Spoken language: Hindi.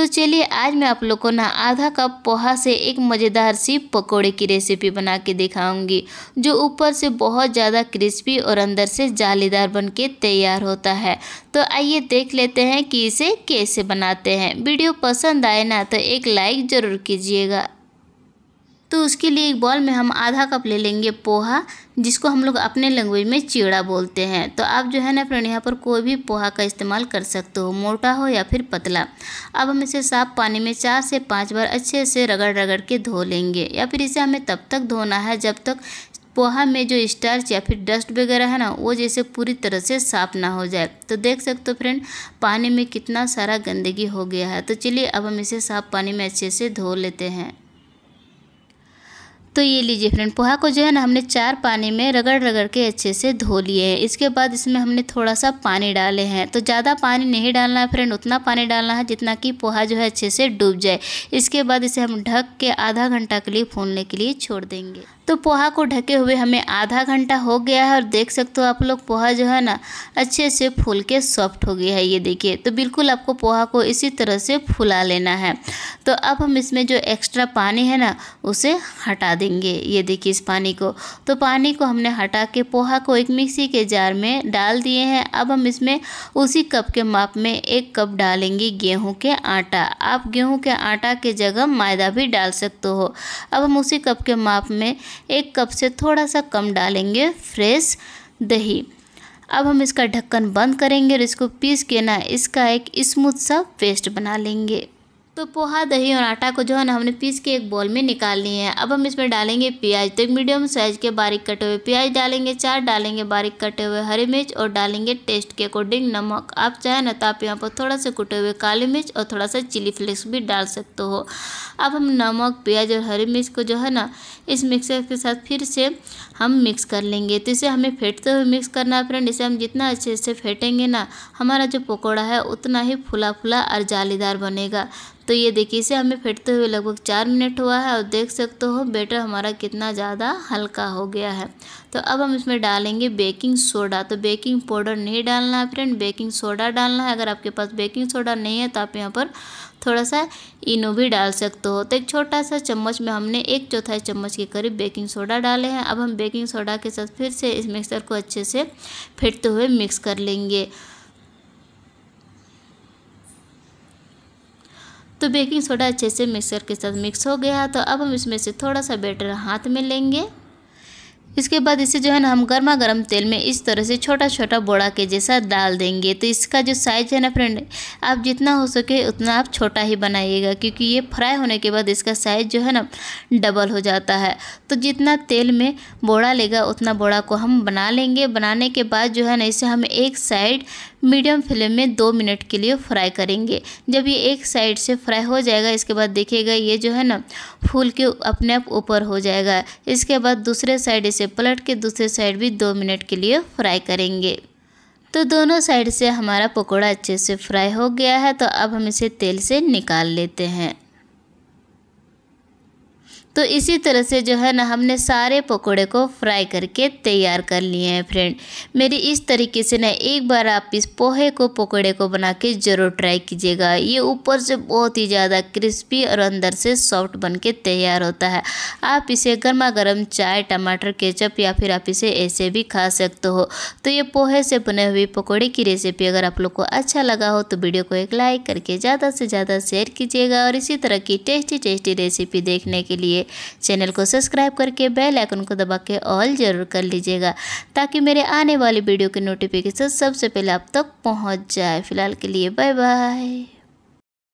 तो चलिए आज मैं आप लोग को ना आधा कप पोहा से एक मज़ेदार सी पकोड़े की रेसिपी बना के दिखाऊंगी जो ऊपर से बहुत ज़्यादा क्रिस्पी और अंदर से जालीदार बन के तैयार होता है तो आइए देख लेते हैं कि इसे कैसे बनाते हैं वीडियो पसंद आए ना तो एक लाइक ज़रूर कीजिएगा तो उसके लिए एक बॉल में हम आधा कप ले लेंगे पोहा जिसको हम लोग अपने लैंग्वेज में चिड़ा बोलते हैं तो आप जो है ना फ्रेंड यहाँ पर कोई भी पोहा का इस्तेमाल कर सकते हो मोटा हो या फिर पतला अब हम इसे साफ पानी में चार से पाँच बार अच्छे से रगड़ रगड़ के धो लेंगे या फिर इसे हमें तब तक धोना है जब तक पोहा में जो स्टार्च या फिर डस्ट वगैरह है ना वो जैसे पूरी तरह से साफ ना हो जाए तो देख सकते हो फ्रेंड पानी में कितना सारा गंदगी हो गया है तो चलिए अब हम इसे साफ पानी में अच्छे से धो लेते हैं तो ये लीजिए फ्रेंड पोहा को जो है ना हमने चार पानी में रगड़ रगड़ के अच्छे से धो लिए है इसके बाद इसमें हमने थोड़ा सा पानी डाले हैं तो ज़्यादा पानी नहीं डालना है फ्रेंड उतना पानी डालना है जितना कि पोहा जो है अच्छे से डूब जाए इसके बाद इसे हम ढक के आधा घंटा के लिए फूलने के लिए छोड़ देंगे तो पोहा को ढके हुए हमें आधा घंटा हो गया है और देख सकते हो आप लोग पोहा जो है ना अच्छे से फूल के सॉफ्ट हो गया है ये देखिए तो बिल्कुल आपको पोहा को इसी तरह से फुला लेना है तो अब हम इसमें जो एक्स्ट्रा पानी है ना उसे हटा देंगे लेंगे ये देखिए इस पानी को तो पानी को हमने हटा के पोहा को एक मिक्सी के जार में डाल दिए हैं अब हम इसमें उसी कप के माप में एक कप डालेंगे गेहूँ के आटा आप गेहूँ के आटा के जगह मैदा भी डाल सकते हो अब हम उसी कप के माप में एक कप से थोड़ा सा कम डालेंगे फ्रेश दही अब हम इसका ढक्कन बंद करेंगे और इसको पीस के ना इसका एक स्मूथ सा पेस्ट बना लेंगे तो पोहा दही और आटा को जो है ना हमने पीस के एक बॉल में निकाल लिए हैं अब हम इसमें डालेंगे प्याज तो एक मीडियम साइज के बारीक कटे हुए प्याज डालेंगे चार डालेंगे बारीक कटे हुए हरी मिर्च और डालेंगे टेस्ट के अकॉर्डिंग नमक आप चाहे ना तो आप यहाँ पर थोड़ा सा कुटे हुए काली मिर्च और थोड़ा सा चिली फ्लेक्स भी डाल सकते हो अब हम नमक प्याज और हरी मिर्च को जो है ना इस मिक्सर के साथ फिर से हम मिक्स कर लेंगे तो इसे हमें फेंटते हुए मिक्स करना है फ्रेंड इसे हम जितना अच्छे से फेंटेंगे ना हमारा जो पकौड़ा है उतना ही फुला फुला और जालीदार बनेगा तो ये देखिए इसे हमें फेंटते हुए लगभग चार मिनट हुआ है और देख सकते हो बेटर हमारा कितना ज़्यादा हल्का हो गया है तो अब हम इसमें डालेंगे बेकिंग सोडा तो बेकिंग पाउडर नहीं डालना है फ्रेंड बेकिंग सोडा डालना है अगर आपके पास बेकिंग सोडा नहीं है तो आप यहाँ पर थोड़ा सा इनो भी डाल सकते हो तो एक छोटा सा चम्मच में हमने एक चौथाई चम्मच के करीब बेकिंग सोडा डाले हैं अब हम बेकिंग सोडा के साथ फिर से इस मिक्सर को अच्छे से फेंटते हुए मिक्स कर लेंगे तो बेकिंग सोडा अच्छे से मिक्सर के साथ मिक्स हो गया तो अब हम इसमें से थोड़ा सा बैटर हाथ में लेंगे इसके बाद इसे जो है ना हम गर्मा गर्म तेल में इस तरह से छोटा छोटा बोड़ा के जैसा डाल देंगे तो इसका जो साइज़ है ना फ्रेंड आप जितना हो सके उतना आप छोटा ही बनाइएगा क्योंकि ये फ्राई होने के बाद इसका साइज़ जो है ना डबल हो जाता है तो जितना तेल में बोड़ा लेगा उतना बोड़ा को हम बना लेंगे बनाने के बाद जो है ना इसे हम एक साइड मीडियम फ्लेम में दो मिनट के लिए फ्राई करेंगे जब ये एक साइड से फ्राई हो जाएगा इसके बाद देखिएगा ये जो है ना फूल के अपने आप ऊपर हो जाएगा इसके बाद दूसरे साइड इसे पलट के दूसरे साइड भी दो मिनट के लिए फ्राई करेंगे तो दोनों साइड से हमारा पकौड़ा अच्छे से फ्राई हो गया है तो अब हम इसे तेल से निकाल लेते हैं तो इसी तरह से जो है ना हमने सारे पकोड़े को फ्राई करके तैयार कर लिए हैं फ्रेंड मेरी इस तरीके से ना एक बार आप इस पोहे को पकोड़े को बना के ज़रूर ट्राई कीजिएगा ये ऊपर से बहुत ही ज़्यादा क्रिस्पी और अंदर से सॉफ्ट बन के तैयार होता है आप इसे गर्मा गर्म चाय टमाटर केचप या फिर आप इसे ऐसे भी खा सकते हो तो ये पोहे से बने हुए पकौड़े की रेसिपी अगर आप लोग को अच्छा लगा हो तो वीडियो को एक लाइक करके ज़्यादा से ज़्यादा शेयर कीजिएगा और इसी तरह की टेस्टी टेस्टी रेसिपी देखने के लिए लिए चैनल को सब्सक्राइब करके बेल आइकन को दबा के ऑल जरूर कर लीजिएगा ताकि मेरे आने वाली वीडियो के नोटिफिकेशन सबसे पहले आप तक पहुँच जाए फिलहाल के लिए बाय बाय